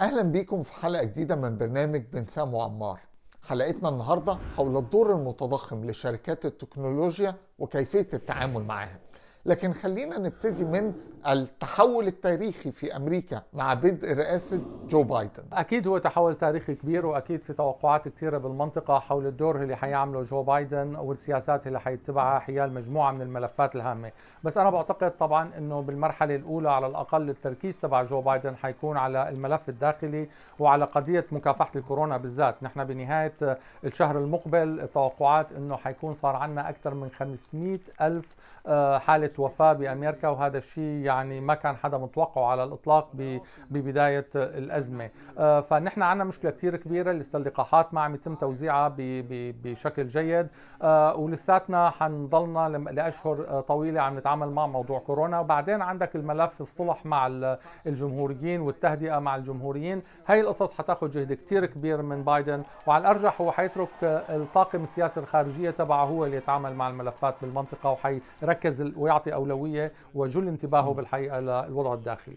اهلا بيكم في حلقه جديده من برنامج بنسام وعمار حلقتنا النهارده حول الدور المتضخم لشركات التكنولوجيا وكيفيه التعامل معاها لكن خلينا نبتدي من التحول التاريخي في امريكا مع بدء رئاسه جو بايدن. اكيد هو تحول تاريخي كبير واكيد في توقعات كثيره بالمنطقه حول الدور اللي حيعمله جو بايدن والسياسات اللي حيتبعها حيال مجموعه من الملفات الهامه، بس انا بعتقد طبعا انه بالمرحله الاولى على الاقل التركيز تبع جو بايدن حيكون على الملف الداخلي وعلى قضيه مكافحه الكورونا بالذات، نحن بنهايه الشهر المقبل التوقعات انه حيكون صار عندنا اكثر من 500 الف آه، حاله وفاة بأمريكا وهذا الشيء يعني ما كان حدا متوقعه على الإطلاق ببداية الأزمة آه، فنحن عندنا مشكلة كثير كبيرة لسه اللقاحات ما عم يتم توزيعها بشكل جيد آه، ولساتنا حنضلنا لأشهر آه، طويلة عم نتعامل مع موضوع كورونا وبعدين عندك الملف الصلح مع الجمهوريين والتهدئة مع الجمهوريين هاي القصص حتاخذ جهد كثير كبير من بايدن وعلى الأرجح هو حيترك الطاقم السياسي الخارجية تبعه هو اللي يتعامل مع الملفات بالمنطقة وحيركز ويعطي تعطي أولوية وجل انتباهه بالحقيقة للوضع الداخلي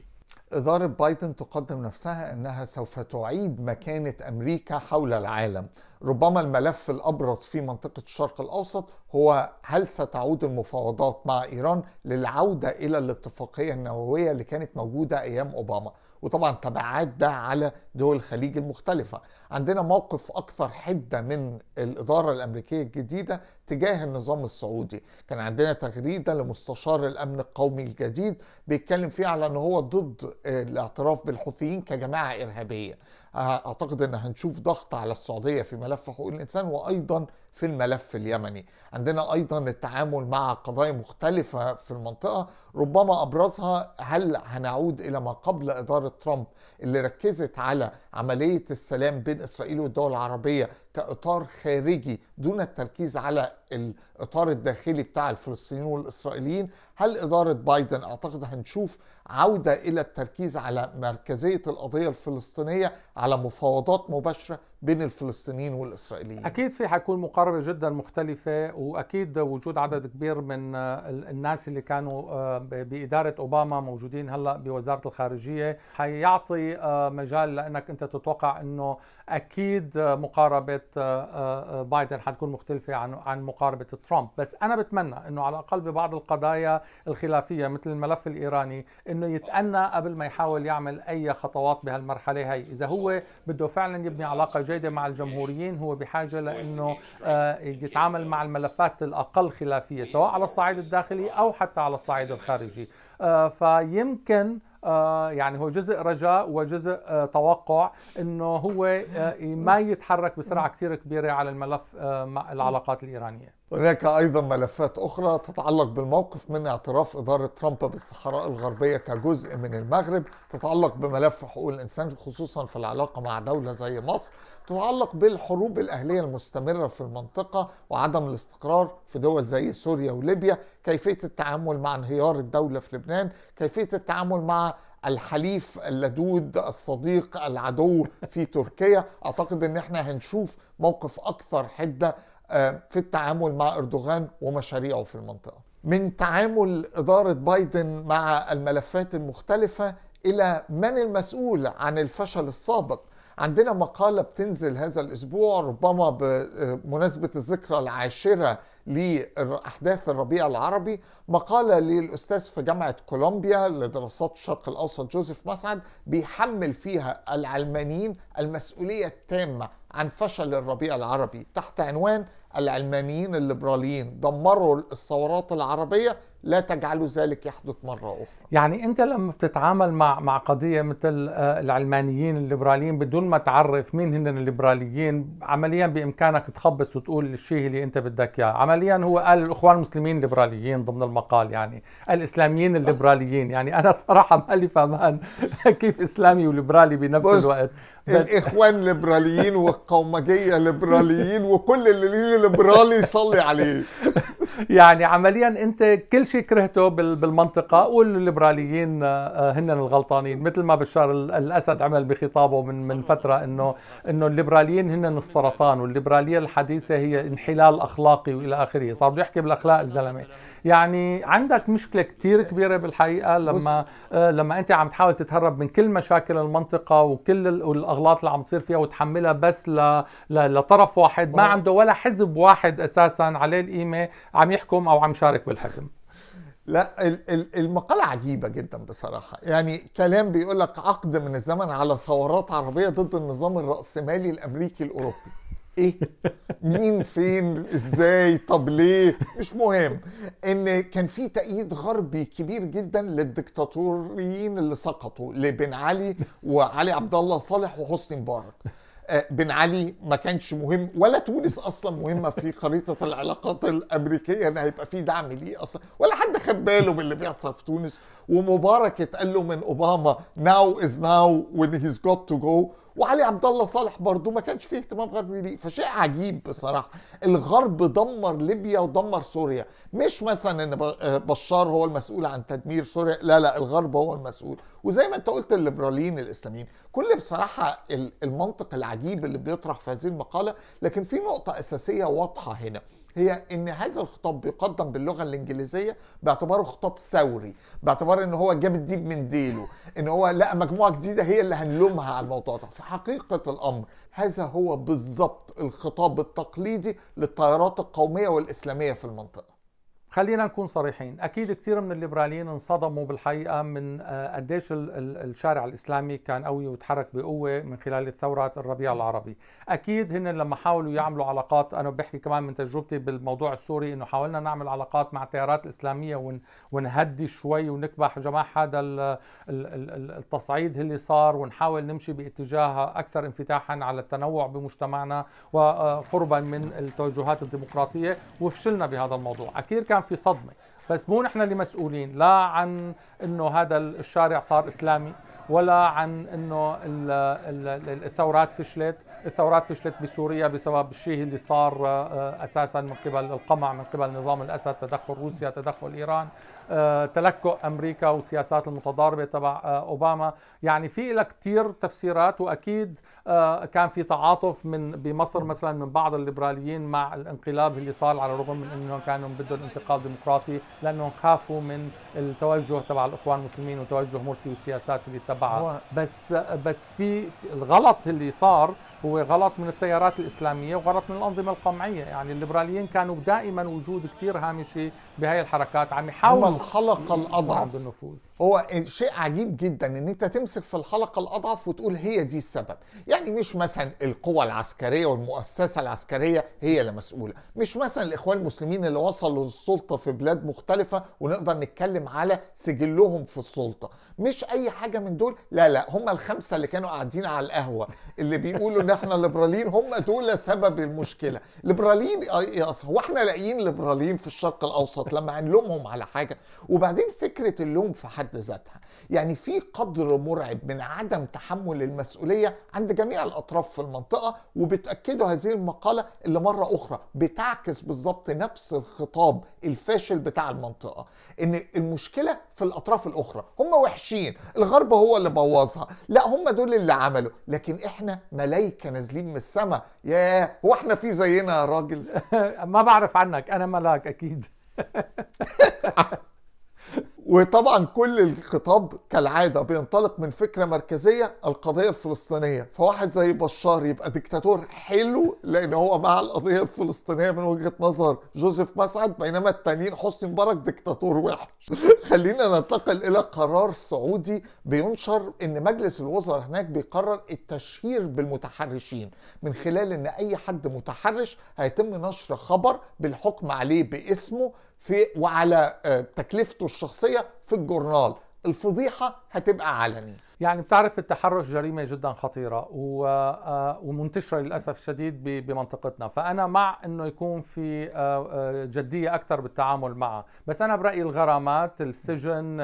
إدارة بايدن تقدم نفسها أنها سوف تعيد مكانة أمريكا حول العالم ربما الملف الأبرز في منطقة الشرق الأوسط هو هل ستعود المفاوضات مع إيران للعودة إلى الاتفاقية النووية اللي كانت موجودة أيام أوباما وطبعا تبعات ده على دول الخليج المختلفة عندنا موقف أكثر حدة من الإدارة الأمريكية الجديدة تجاه النظام السعودي كان عندنا تغريدة لمستشار الأمن القومي الجديد بيتكلم فيها على أنه هو ضد الاعتراف بالحوثيين كجماعة إرهابية اعتقد ان هنشوف ضغط على السعوديه في ملف حقوق الانسان وايضا في الملف اليمني عندنا ايضا التعامل مع قضايا مختلفه في المنطقه ربما ابرزها هل هنعود الى ما قبل اداره ترامب اللي ركزت على عمليه السلام بين اسرائيل والدول العربيه كاطار خارجي دون التركيز على الاطار الداخلي بتاع الفلسطينيين والاسرائيليين هل اداره بايدن اعتقد هنشوف عوده الى التركيز على مركزيه القضيه الفلسطينيه على مفاوضات مباشره بين الفلسطينيين والاسرائيليين اكيد في حيكون مقاربه جدا مختلفه واكيد وجود عدد كبير من الناس اللي كانوا آه، باداره اوباما موجودين هلا بوزاره الخارجيه حيعطي آه، مجال لانك انت تتوقع انه اكيد مقاربه آه، آه، بايدن حتكون مختلفه عن عن مقاربه ترامب بس انا بتمنى انه على الاقل ببعض القضايا الخلافيه مثل الملف الايراني انه يتأنى قبل ما يحاول يعمل اي خطوات بهالمرحله هي اذا هو بده فعلا يبني علاقه جيده مع الجمهوريين هو بحاجه لانه آه، يتعامل مع الملفات الاقل خلافيه سواء على الصعيد الداخلي او حتى على الصعيد الخارجي فيمكن آه، يعني هو جزء رجاء وجزء آه، توقع انه هو آه، ما يتحرك بسرعه كثير كبيره على الملف مع العلاقات الايرانيه هناك أيضا ملفات أخرى تتعلق بالموقف من اعتراف إدارة ترامب بالصحراء الغربية كجزء من المغرب تتعلق بملف حقوق الإنسان خصوصا في العلاقة مع دولة زي مصر تتعلق بالحروب الأهلية المستمرة في المنطقة وعدم الاستقرار في دول زي سوريا وليبيا كيفية التعامل مع انهيار الدولة في لبنان كيفية التعامل مع الحليف اللدود الصديق العدو في تركيا اعتقد ان احنا هنشوف موقف اكثر حده آه، في التعامل مع اردوغان ومشاريعه في المنطقه. من تعامل اداره بايدن مع الملفات المختلفه الى من المسؤول عن الفشل السابق عندنا مقالة بتنزل هذا الأسبوع ربما بمناسبة الذكرى العاشرة لأحداث الربيع العربي مقالة للأستاذ في جامعة كولومبيا لدراسات الشرق الأوسط جوزيف مسعد بيحمل فيها العلمانيين المسؤولية التامة عن فشل الربيع العربي تحت عنوان العلمانيين الليبراليين دمروا الثورات العربية لا تجعلوا ذلك يحدث مرة أخرى يعني أنت لما بتتعامل مع مع قضية مثل آه، العلمانيين الليبراليين بدون ما تعرف مين هن الليبراليين عمليا بإمكانك تخبص وتقول الشيء اللي أنت بدك إياه عمليا هو قال الإخوان المسلمين الليبراليين ضمن المقال يعني الإسلاميين الليبراليين يعني أنا صراحة مالي فهمان كيف إسلامي وليبرالي بنفس الوقت الاخوان ليبراليين والقومجيه ليبراليين وكل اللي ليه ليبرالي يصلي عليه يعني عمليا انت كل شيء كرهته بالمنطقه قول الليبراليين آه، آه، هن الغلطانين مثل ما بشار الاسد عمل بخطابه من من فتره انه انه الليبراليين هن السرطان والليبراليه الحديثه هي انحلال اخلاقي والى اخره صار بده يحكي بالاخلاق الزلمه يعني عندك مشكله كثير كبيره بالحقيقه لما آه، لما انت عم تحاول تتهرب من كل مشاكل المنطقه وكل الاغلاط اللي عم تصير فيها وتحملها بس ل... ل... لطرف واحد ما عنده ولا حزب واحد اساسا عليه القيمه عم يحكم او عم يشارك بالحكم لا المقالة عجيبة جدا بصراحة يعني كلام بيقول لك عقد من الزمن على ثورات عربية ضد النظام الرأسمالي الأمريكي الأوروبي ايه مين فين ازاي طب ليه مش مهم ان كان في تأييد غربي كبير جدا للديكتاتوريين اللي سقطوا لبن علي وعلي عبد الله صالح وحسني مبارك آه، بن علي ما كانش مهم ولا تونس اصلا مهمه في خريطه العلاقات الامريكيه ان هيبقى في دعم ليه اصلا ولا حد خد باله من اللي بيحصل في تونس ومبارك اتقال له من اوباما ناو از ناو وين هيز جوت تو جو وعلي عبد الله صالح برضه ما كانش فيه اهتمام غربي ليه فشيء عجيب بصراحه الغرب دمر ليبيا ودمر سوريا مش مثلا ان آه، بشار هو المسؤول عن تدمير سوريا لا لا الغرب هو المسؤول وزي ما انت قلت الليبراليين الاسلاميين كل بصراحه المنطق العجيب اللي بيطرح في هذه المقاله لكن في نقطه اساسيه واضحه هنا هي ان هذا الخطاب بيقدم باللغه الانجليزيه باعتباره خطاب ثوري باعتبار ان هو جاب الديب من ديله ان هو لقى مجموعه جديده هي اللي هنلومها على الموضوع ده في حقيقه الامر هذا هو بالظبط الخطاب التقليدي للتيارات القوميه والاسلاميه في المنطقه خلينا نكون صريحين اكيد كثير من الليبراليين انصدموا بالحقيقه من آه، قديش الشارع الاسلامي كان قوي وتحرك بقوه من خلال الثورات الربيع العربي اكيد هن لما حاولوا يعملوا علاقات انا بحكي كمان من تجربتي بالموضوع السوري انه حاولنا نعمل علاقات مع التيارات الاسلاميه ونهدي شوي ونكبح جماعه هذا التصعيد اللي صار ونحاول نمشي باتجاه اكثر انفتاحا على التنوع بمجتمعنا وقربا آه، من التوجهات الديمقراطيه وفشلنا بهذا الموضوع اكيد كان كان في صدمه بس مو نحن اللي مسؤولين لا عن انه هذا الشارع صار اسلامي ولا عن انه الثورات فشلت الثورات فشلت بسوريا بسبب الشيء اللي صار آه، آه، اساسا من قبل القمع من قبل نظام الاسد تدخل روسيا تدخل ايران آه، تلكؤ امريكا والسياسات المتضاربه تبع آه، اوباما يعني في لها كثير تفسيرات واكيد آه، كان في تعاطف من بمصر مثلا من بعض الليبراليين مع الانقلاب اللي صار على الرغم من انهم كانوا بدهم انتقال ديمقراطي لانهم خافوا من التوجه تبع الاخوان المسلمين وتوجه مرسي والسياسات اللي تبعها بس بس في الغلط اللي صار هو غلط من التيارات الإسلامية وغلط من الأنظمة القمعية يعني الليبراليين كانوا دائما وجود كثير هامشي بهاي الحركات عم يحاولوا من خلق الأضعف بالنفوذ هو شيء عجيب جدا ان انت تمسك في الحلقه الاضعف وتقول هي دي السبب يعني مش مثلا القوى العسكريه والمؤسسه العسكريه هي اللي مسؤوله مش مثلا الاخوان المسلمين اللي وصلوا للسلطه في بلاد مختلفه ونقدر نتكلم على سجلهم في السلطه مش اي حاجه من دول لا لا هم الخمسه اللي كانوا قاعدين على القهوه اللي بيقولوا ان احنا الليبراليين هم دول سبب المشكله ليبراليين هو احنا لاقيين ليبراليين في الشرق الاوسط لما هنلومهم على حاجه وبعدين فكره اللوم في حد حد ذاتها يعني في قدر مرعب من عدم تحمل المسؤولية عند جميع الأطراف في المنطقة وبتأكده هذه المقالة اللي مرة أخرى بتعكس بالظبط نفس الخطاب الفاشل بتاع المنطقة إن المشكلة في الأطراف الأخرى هم وحشين الغرب هو اللي بوظها لا هم دول اللي عملوا لكن إحنا ملايكة نازلين من السماء ياه هو إحنا في زينا يا راجل ما بعرف عنك أنا ملاك أكيد وطبعا كل الخطاب كالعادة بينطلق من فكرة مركزية القضية الفلسطينية فواحد زي بشار يبقى ديكتاتور حلو لأن هو مع القضية الفلسطينية من وجهة نظر جوزيف مسعد بينما التانيين حسني مبارك ديكتاتور وحش خلينا ننتقل إلى قرار سعودي بينشر إن مجلس الوزراء هناك بيقرر التشهير بالمتحرشين من خلال إن أي حد متحرش هيتم نشر خبر بالحكم عليه باسمه في وعلى آه، تكلفته الشخصيه في الجورنال الفضيحه هتبقى علني يعني بتعرف التحرش جريمة جدا خطيرة آه، آه، ومنتشرة للأسف الشديد بمنطقتنا فأنا مع أنه يكون في آه، جدية أكثر بالتعامل معها بس أنا برأيي الغرامات السجن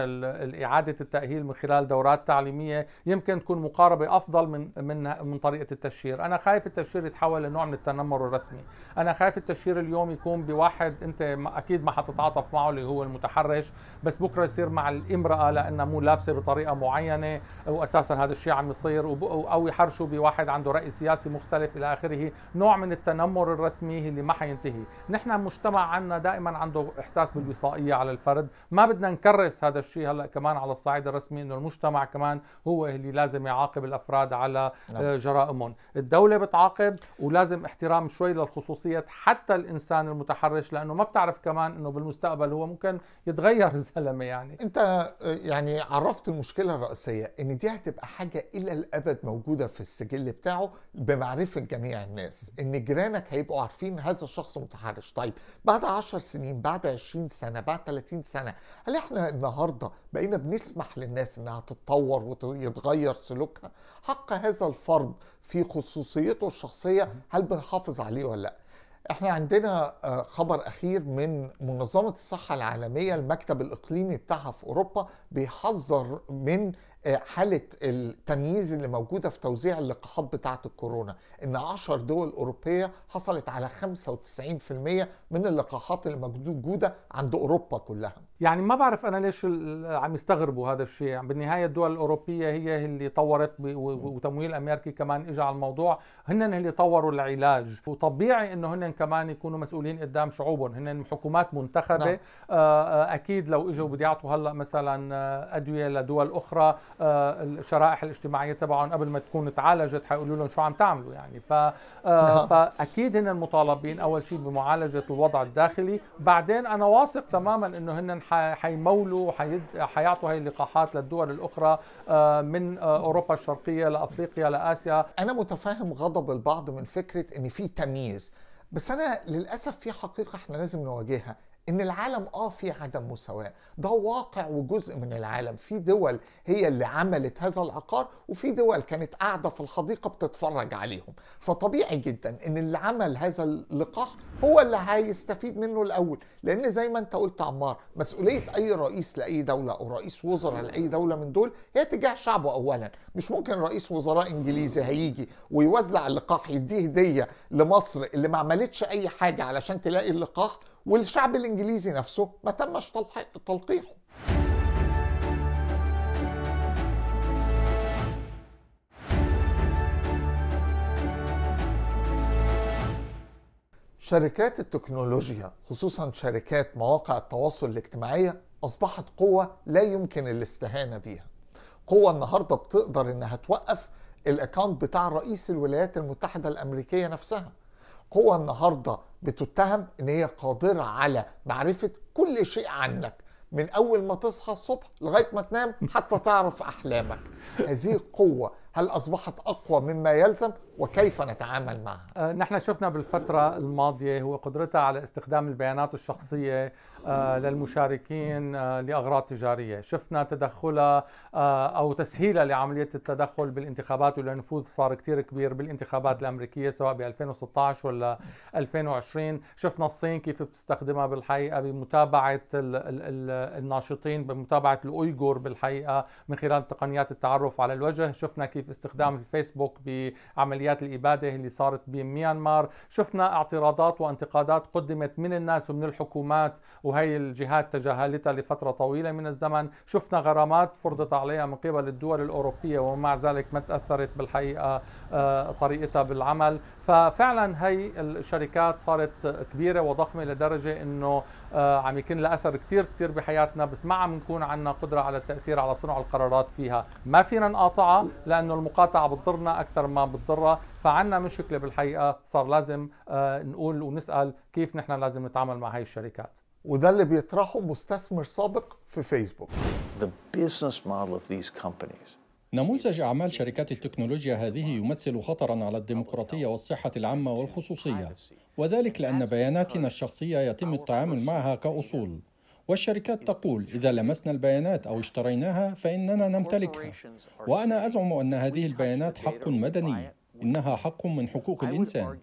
إعادة التأهيل من خلال دورات تعليمية يمكن تكون مقاربة أفضل من, من, من طريقة التشهير أنا خايف التشهير يتحول لنوع من التنمر الرسمي أنا خايف التشهير اليوم يكون بواحد أنت أكيد ما حتتعاطف معه اللي هو المتحرش بس بكرة يصير مع الامرأة لأنها مو لابسة بطريقة بطريقه معينه واساسا هذا الشيء عم يصير او يحرشوا بواحد عنده راي سياسي مختلف الى اخره نوع من التنمر الرسمي اللي ما حينتهي نحن مجتمع عنا دائما عنده احساس بالوصائيه على الفرد ما بدنا نكرس هذا الشيء هلا كمان على الصعيد الرسمي انه المجتمع كمان هو اللي لازم يعاقب الافراد على نعم. آه، جرائمهم الدوله بتعاقب ولازم احترام شوي للخصوصيه حتى الانسان المتحرش لانه ما بتعرف كمان انه بالمستقبل هو ممكن يتغير الزلمه يعني انت آه، يعني عرفت المشكله الرئيسيه ان دي هتبقى حاجه الى الابد موجوده في السجل بتاعه بمعرفه جميع الناس ان جيرانك هيبقوا عارفين هذا الشخص متحرش طيب بعد 10 سنين بعد 20 سنه بعد 30 سنه هل احنا النهارده بقينا بنسمح للناس انها تتطور ويتغير سلوكها حق هذا الفرد في خصوصيته الشخصيه هل بنحافظ عليه ولا لا احنا عندنا آه، خبر اخير من منظمه الصحه العالميه المكتب الاقليمي بتاعها في اوروبا بيحذر من حالة التمييز اللي موجودة في توزيع اللقاحات بتاعة الكورونا إن 10 دول أوروبية حصلت على 95% من اللقاحات اللي موجودة عند أوروبا كلها يعني ما بعرف أنا ليش عم يستغربوا هذا الشيء يعني بالنهاية الدول الأوروبية هي اللي طورت وتمويل أمريكي كمان اجى على الموضوع هن اللي طوروا العلاج وطبيعي إنه هن كمان يكونوا مسؤولين قدام شعوبهم هن حكومات منتخبة نعم. آه، آه، أكيد لو إجوا بده يعطوا هلأ مثلا آه، أدوية لدول أخرى آه، الشرائح الاجتماعيه تبعهم قبل ما تكون تعالجت حيقولوا لهم شو عم تعملوا يعني ف آه، فاكيد هن المطالبين اول شيء بمعالجه الوضع الداخلي بعدين انا واثق تماما انه هن حيمولوا حيد... حيعطوا هاي اللقاحات للدول الاخرى آه، من اوروبا الشرقيه لافريقيا لاسيا انا متفاهم غضب البعض من فكره ان في تمييز بس انا للاسف في حقيقه احنا لازم نواجهها ان العالم اه في عدم مساواه ده واقع وجزء من العالم في دول هي اللي عملت هذا العقار وفي دول كانت قاعده في الحديقه بتتفرج عليهم فطبيعي جدا ان اللي عمل هذا اللقاح هو اللي هيستفيد منه الاول لان زي ما انت قلت عمار مسؤوليه اي رئيس لاي دوله او رئيس وزراء لاي دوله من دول هي تجاه شعبه اولا مش ممكن رئيس وزراء انجليزي هيجي ويوزع اللقاح يديه هديه لمصر اللي ما عملتش اي حاجه علشان تلاقي اللقاح والشعب الانجليزي الإنجليزي نفسه ما تمش تلقيحه شركات التكنولوجيا خصوصا شركات مواقع التواصل الاجتماعية أصبحت قوة لا يمكن الاستهانة بيها قوة النهاردة بتقدر إنها توقف الأكاونت بتاع رئيس الولايات المتحدة الأمريكية نفسها قوى النهارده بتتهم ان هي قادره على معرفه كل شيء عنك من اول ما تصحى الصبح لغايه ما تنام حتى تعرف احلامك هذه القوه هل اصبحت اقوى مما يلزم وكيف نتعامل معها آه، نحن شفنا بالفتره الماضيه هو قدرتها على استخدام البيانات الشخصيه آه، للمشاركين آه، لاغراض تجاريه، شفنا تدخلها آه، او تسهيلها لعمليه التدخل بالانتخابات ولنفوذ صار كثير كبير بالانتخابات الامريكيه سواء ب 2016 ولا 2020 شفنا الصين كيف بتستخدمها بالحقيقه بمتابعه الناشطين بمتابعه الاويغور بالحقيقه من خلال تقنيات التعرف على الوجه شفنا كيف استخدام الفيسبوك بعمليات الاباده اللي صارت بميانمار شفنا اعتراضات وانتقادات قدمت من الناس ومن الحكومات وهي الجهات تجاهلتها لفترة طويلة من الزمن شفنا غرامات فرضت عليها من قبل الدول الأوروبية ومع ذلك ما تأثرت بالحقيقة آه، طريقتها بالعمل ففعلا هي الشركات صارت كبيرة وضخمة لدرجة أنه آه، عم يكون لها أثر كثير كثير بحياتنا بس ما عم نكون عندنا قدرة على التأثير على صنع القرارات فيها ما فينا نقاطعها لأنه المقاطعة بتضرنا أكثر ما بتضرها فعنا مشكلة بالحقيقة صار لازم آه، نقول ونسأل كيف نحن لازم نتعامل مع هاي الشركات وده اللي بيطرحه مستثمر سابق في فيسبوك The business model of these companies نموذج أعمال شركات التكنولوجيا هذه يمثل خطرا على الديمقراطية والصحة العامة والخصوصية وذلك لأن بياناتنا الشخصية يتم التعامل معها كأصول والشركات تقول إذا لمسنا البيانات أو اشتريناها فإننا نمتلكها وأنا أزعم أن هذه البيانات حق مدني إنها حق من حقوق الإنسان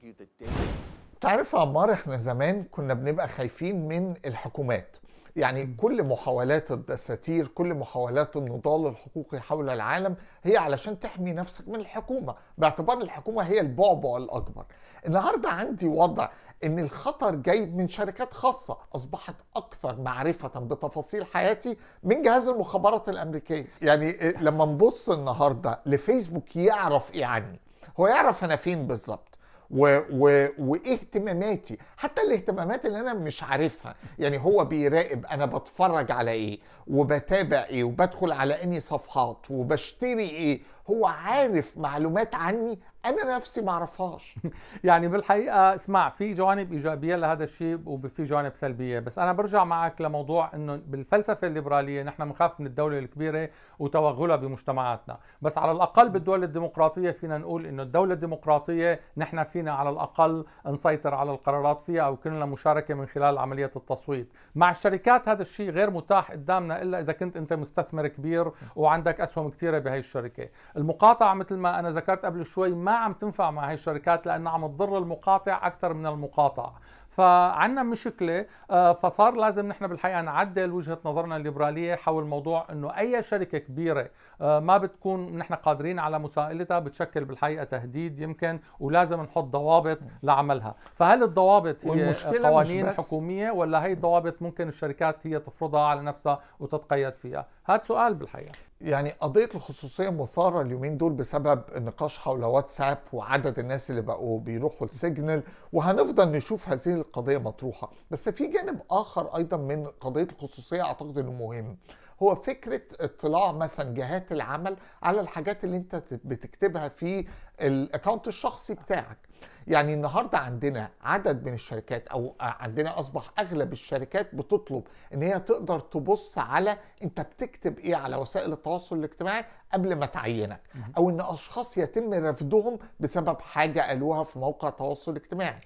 تعرف يا عمار احنا زمان كنا بنبقى خايفين من الحكومات يعني كل محاولات الدساتير كل محاولات النضال الحقوقي حول العالم هي علشان تحمي نفسك من الحكومة باعتبار الحكومة هي البعبع الأكبر النهاردة عندي وضع ان الخطر جاي من شركات خاصة اصبحت اكثر معرفة بتفاصيل حياتي من جهاز المخابرات الامريكية يعني إيه، لما نبص النهاردة لفيسبوك يعرف ايه عني هو يعرف انا فين بالظبط و... و... واهتماماتي حتى الاهتمامات اللي انا مش عارفها يعني هو بيراقب انا بتفرج على ايه وبتابع ايه وبدخل على اني صفحات وبشتري ايه هو عارف معلومات عني انا نفسي ما اعرفهاش يعني بالحقيقه اسمع في جوانب ايجابيه لهذا الشيء وفي جوانب سلبيه بس انا برجع معك لموضوع انه بالفلسفه الليبراليه نحن بنخاف من الدوله الكبيره وتوغلها بمجتمعاتنا بس على الاقل بالدول الديمقراطيه فينا نقول انه الدوله الديمقراطيه نحن فينا على الاقل نسيطر على القرارات فيها او كنا مشاركه من خلال عمليه التصويت مع الشركات هذا الشيء غير متاح قدامنا الا اذا كنت انت مستثمر كبير وعندك اسهم كثيره بهي الشركه المقاطعه مثل ما انا ذكرت قبل شوي ما عم تنفع مع هي الشركات لانها عم تضر المقاطع اكثر من المقاطعه فعنا مشكلة آه، فصار لازم نحن بالحقيقة نعدل وجهة نظرنا الليبرالية حول موضوع أنه أي شركة كبيرة آه، ما بتكون نحن قادرين على مسائلتها بتشكل بالحقيقة تهديد يمكن ولازم نحط ضوابط لعملها فهل الضوابط هي قوانين حكومية ولا هي الضوابط ممكن الشركات هي تفرضها على نفسها وتتقيد فيها هذا سؤال بالحقيقة يعني قضية الخصوصية مثارة اليومين دول بسبب النقاش حول واتساب وعدد الناس اللي بقوا بيروحوا السجن وهنفضل نشوف هذه القضية مطروحة بس في جانب آخر أيضا من قضية الخصوصية أعتقد أنه مهم هو فكره اطلاع مثلا جهات العمل على الحاجات اللي انت بتكتبها في الاكونت الشخصي بتاعك يعني النهارده عندنا عدد من الشركات او عندنا اصبح اغلب الشركات بتطلب ان هي تقدر تبص على انت بتكتب ايه على وسائل التواصل الاجتماعي قبل ما تعينك او ان اشخاص يتم رفضهم بسبب حاجه قالوها في موقع تواصل اجتماعي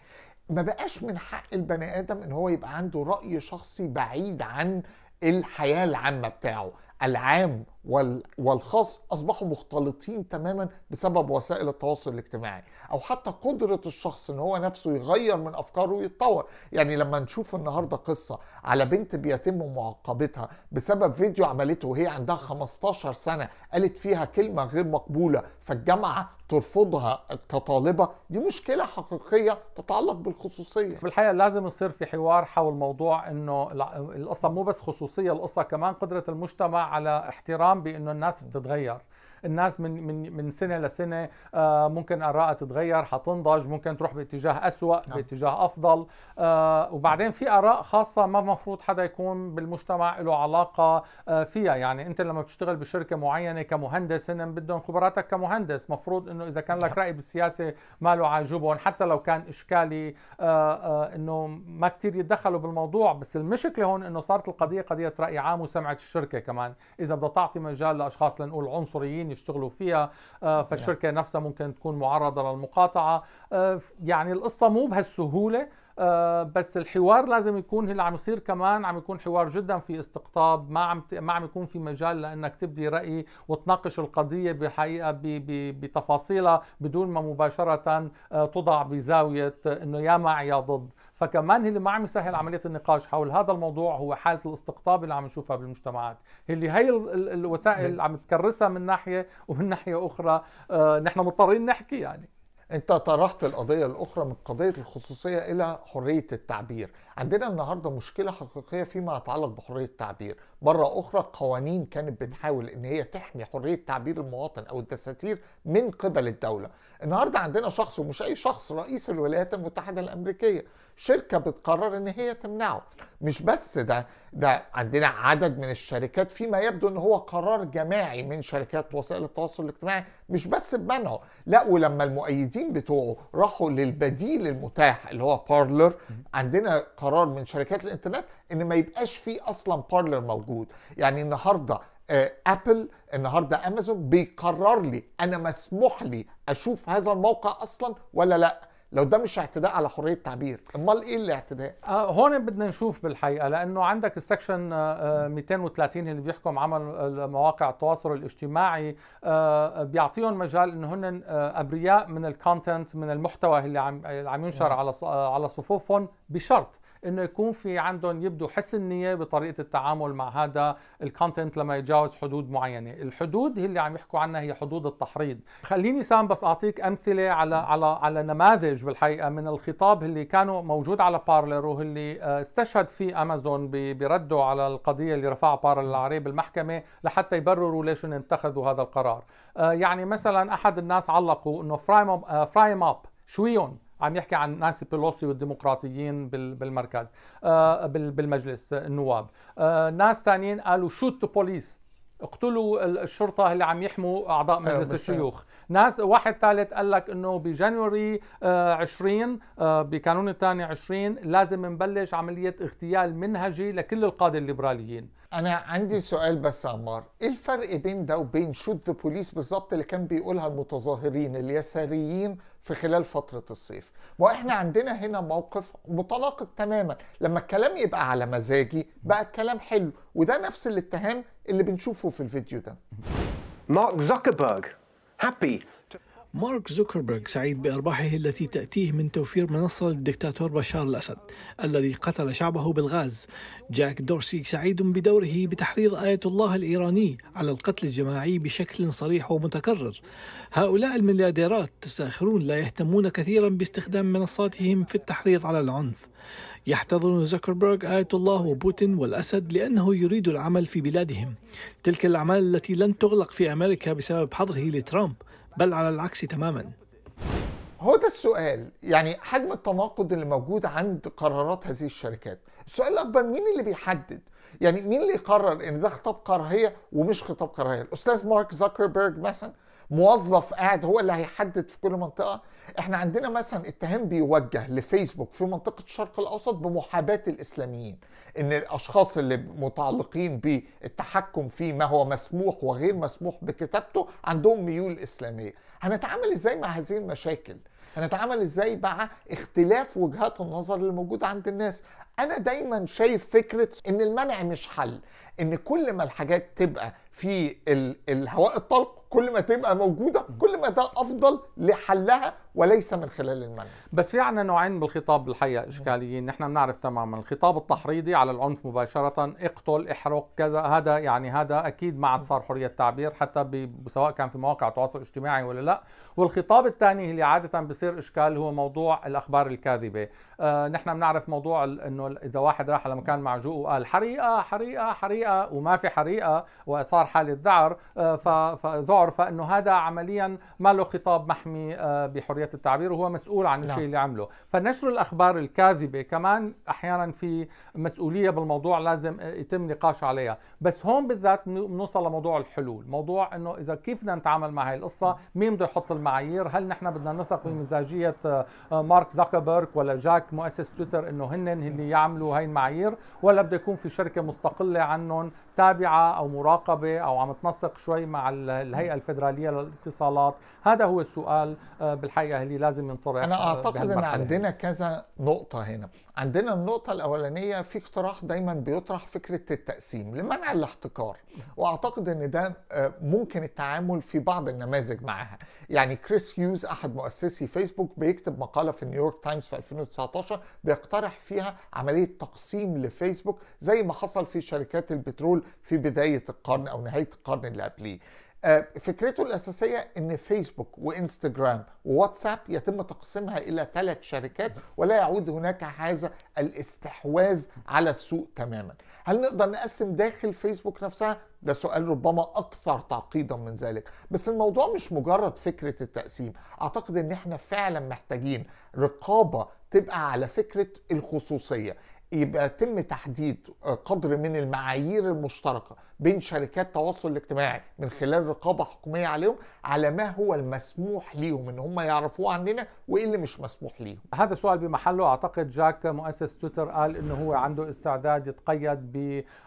ما بقاش من حق البني ادم ان هو يبقى عنده راي شخصي بعيد عن الحياه العامه بتاعه العام والخاص اصبحوا مختلطين تماما بسبب وسائل التواصل الاجتماعي او حتى قدره الشخص ان هو نفسه يغير من افكاره ويتطور يعني لما نشوف النهارده قصه على بنت بيتم معاقبتها بسبب فيديو عملته وهي عندها 15 سنه قالت فيها كلمه غير مقبوله فالجامعه ترفضها كطالبه دي مشكله حقيقيه تتعلق بالخصوصيه بالحقيقه لازم يصير في حوار حول موضوع انه القصه مو بس خصوصيه القصه كمان قدره المجتمع على احترام بانه الناس بتتغير الناس من من من سنه لسنه آه، ممكن ارائها تتغير حتنضج ممكن تروح باتجاه اسوا نعم. باتجاه افضل آه، وبعدين في اراء خاصه ما المفروض حدا يكون بالمجتمع له علاقه آه، فيها يعني انت لما بتشتغل بشركه معينه كمهندس هن بدهم خبراتك كمهندس مفروض انه اذا كان لك نعم. راي بالسياسه ما له عاجبهم حتى لو كان اشكالي انه ما كثير يتدخلوا بالموضوع بس المشكله هون انه صارت القضيه قضيه راي عام وسمعه الشركه كمان اذا بدها تعطي مجال لاشخاص لنقول عنصريين الموظفين يشتغلوا فيها آه، نعم. فالشركه نفسها ممكن تكون معرضه للمقاطعه آه، يعني القصه مو بهالسهوله آه، بس الحوار لازم يكون اللي عم يصير كمان عم يكون حوار جدا في استقطاب ما عم ما عم يكون في مجال لانك تبدي راي وتناقش القضيه بحقيقه بتفاصيلها بدون ما مباشره تضع بزاويه انه يا مع يا ضد فكمان اللي ما عم يسهل عمليه النقاش حول هذا الموضوع هو حاله الاستقطاب اللي عم نشوفها بالمجتمعات اللي هي الوسائل نعم. عم تكرسها من ناحيه ومن ناحيه اخرى آه، نحن مضطرين نحكي يعني انت طرحت القضية الاخرى من قضية الخصوصية الى حرية التعبير عندنا النهاردة مشكلة حقيقية فيما يتعلق بحرية التعبير مرة اخرى قوانين كانت بتحاول ان هي تحمي حرية تعبير المواطن او الدساتير من قبل الدولة النهاردة عندنا شخص ومش اي شخص رئيس الولايات المتحدة الامريكية شركة بتقرر ان هي تمنعه مش بس ده ده عندنا عدد من الشركات فيما يبدو ان هو قرار جماعي من شركات وسائل التواصل الاجتماعي مش بس بمنعه لا ولما المؤيدين المنافسين بتوعه راحوا للبديل المتاح اللي هو بارلر عندنا قرار من شركات الانترنت ان ما يبقاش فيه اصلا بارلر موجود يعني النهارده ابل آه، النهارده امازون بيقرر لي انا مسموح لي اشوف هذا الموقع اصلا ولا لا لو ده مش اعتداء على حريه التعبير امال ايه الاعتداء آه هون بدنا نشوف بالحقيقه لانه عندك السكشن آه 230 آه، اللي بيحكم عمل مواقع التواصل الاجتماعي آه،, آه بيعطيهم مجال انه هن آه، ابرياء من الكونتنت من المحتوى اللي عم عم ينشر نعم. على على صفوفهم بشرط انه يكون في عندهم يبدو حسن نيه بطريقه التعامل مع هذا الكونتنت لما يتجاوز حدود معينه، الحدود هي اللي عم يحكوا عنها هي حدود التحريض، خليني سام بس اعطيك امثله على على على نماذج نموذج بالحقيقه من الخطاب اللي كانوا موجود على بارلر واللي آه، استشهد فيه امازون برده على القضيه اللي رفعها بارلر العريب بالمحكمه لحتى يبرروا ليش ان اتخذوا هذا القرار آه، يعني مثلا احد الناس علقوا انه فرايم اب آه، شويون عم يحكي عن نانسي بيلوسي والديمقراطيين بالمركز بالمجلس النواب ناس ثانيين قالوا شوت بوليس اقتلوا الشرطه اللي عم يحموا اعضاء أيوة، مجلس الشيوخ ناس واحد ثالث قال لك انه بجانوري 20 آه، آه، بكانون الثاني 20 لازم نبلش عمليه اغتيال منهجي لكل القاده الليبراليين انا عندي سؤال بس عمار ايه الفرق بين ده وبين شوت ذا بوليس بالظبط اللي كان بيقولها المتظاهرين اليساريين في خلال فتره الصيف ما احنا عندنا هنا موقف متناقض تماما لما الكلام يبقى على مزاجي بقى الكلام حلو وده نفس الاتهام اللي بنشوفه في الفيديو ده مارك زوكربيرج happy مارك زوكربيرغ سعيد بأرباحه التي تأتيه من توفير منصة للدكتاتور بشار الأسد الذي قتل شعبه بالغاز جاك دورسي سعيد بدوره بتحريض آية الله الإيراني على القتل الجماعي بشكل صريح ومتكرر هؤلاء المليارديرات تساخرون لا يهتمون كثيرا باستخدام منصاتهم في التحريض على العنف يحتضن زوكربيرغ آية الله وبوتين والأسد لأنه يريد العمل في بلادهم تلك الأعمال التي لن تغلق في أمريكا بسبب حظره لترامب بل على العكس تماما هو ده السؤال يعني حجم التناقض اللي موجود عند قرارات هذه الشركات السؤال الأكبر مين اللي بيحدد يعني مين اللي يقرر ان ده خطاب كراهيه ومش خطاب كراهيه الاستاذ مارك زكربيرج مثلا موظف قاعد هو اللي هيحدد في كل منطقه احنا عندنا مثلا اتهام بيوجه لفيسبوك في منطقه الشرق الاوسط بمحاباه الاسلاميين ان الاشخاص اللي متعلقين بالتحكم في ما هو مسموح وغير مسموح بكتابته عندهم ميول اسلاميه هنتعامل ازاي مع هذه المشاكل هنتعامل ازاي مع اختلاف وجهات النظر اللي موجوده عند الناس انا دايما شايف فكره ان المنع مش حل ان كل ما الحاجات تبقى في الهواء الطلق كل ما تبقى موجوده كل ما ده افضل لحلها وليس من خلال المنع بس في عنا نوعين بالخطاب الحقيقة اشكاليين نحن بنعرف تماما الخطاب التحريضي على العنف مباشره اقتل احرق كذا هذا يعني هذا اكيد ما عاد صار حريه تعبير حتى سواء كان في مواقع التواصل الاجتماعي ولا لا والخطاب الثاني اللي عاده بصير اشكال هو موضوع الاخبار الكاذبه آه، نحن بنعرف موضوع انه اذا واحد راح على مكان معجوق وقال حريقه حريقه حريقه وما في حريقه وصار حاله ذعر آه، فذعر فانه هذا عمليا ما له خطاب محمي آه، بحريه التعبير وهو مسؤول عن الشيء نعم. اللي عمله فنشر الاخبار الكاذبه كمان احيانا في مسؤوليه بالموضوع لازم يتم نقاش عليها بس هون بالذات بنوصل لموضوع الحلول موضوع انه اذا كيف بدنا نتعامل مع هاي القصه مين بده يحط المعايير هل نحن بدنا نثق بمزاجيه مارك زكربرج ولا جاك معك مؤسس تويتر انه هن اللي يعملوا هاي المعايير ولا بده يكون في شركه مستقله عنهم تابعه او مراقبه او عم تنسق شوي مع الهيئه الفدراليه للاتصالات هذا هو السؤال آه، بالحقيقه اللي لازم ينطرح انا آه، اعتقد ان يعني. عندنا كذا نقطه هنا عندنا النقطه الاولانيه في اقتراح دايما بيطرح فكره التقسيم لمنع الاحتكار واعتقد ان ده آه، ممكن التعامل في بعض النماذج معها يعني كريس هيوز احد مؤسسي فيسبوك بيكتب مقاله في نيويورك تايمز في 2019 2019 بيقترح فيها عمليه تقسيم لفيسبوك زي ما حصل في شركات البترول في بدايه القرن او نهايه القرن اللي قبليه آه، فكرته الأساسية أن فيسبوك وإنستجرام وواتساب يتم تقسيمها إلى ثلاث شركات ولا يعود هناك هذا الاستحواذ على السوق تماما هل نقدر نقسم داخل فيسبوك نفسها؟ ده سؤال ربما أكثر تعقيدا من ذلك بس الموضوع مش مجرد فكرة التقسيم أعتقد أن احنا فعلا محتاجين رقابة تبقى على فكره الخصوصيه يبقى يتم تحديد قدر من المعايير المشتركه بين شركات التواصل الاجتماعي من خلال رقابه حكوميه عليهم على ما هو المسموح ليهم ان هم يعرفوه عننا وايه اللي مش مسموح ليهم. هذا سؤال بمحله اعتقد جاك مؤسس تويتر قال انه هو عنده استعداد يتقيد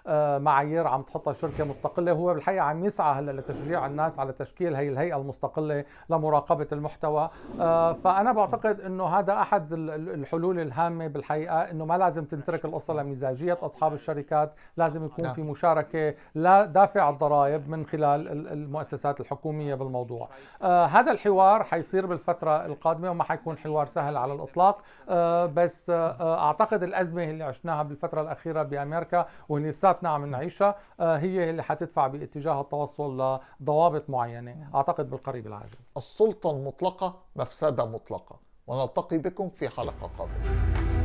بمعايير عم تحطها شركه مستقله هو بالحقيقه عم يسعى هلا لتشجيع الناس على تشكيل هي الهيئه المستقله لمراقبه المحتوى آه، فانا بعتقد انه هذا احد الحلول الهامه بالحقيقه انه ما لازم تنترك القصه لمزاجيه اصحاب الشركات لازم يكون نعم. في مشاركه لا دافع الضرائب من خلال المؤسسات الحكومية بالموضوع آه هذا الحوار حيصير بالفترة القادمة وما حيكون حوار سهل على الإطلاق آه بس آه, آه، أعتقد الأزمة اللي عشناها بالفترة الأخيرة بأمريكا واللي لساتنا عم نعيشها آه هي اللي حتدفع باتجاه التوصل لضوابط معينة أعتقد بالقريب العاجل السلطة المطلقة مفسدة مطلقة ونلتقي بكم في حلقة قادمة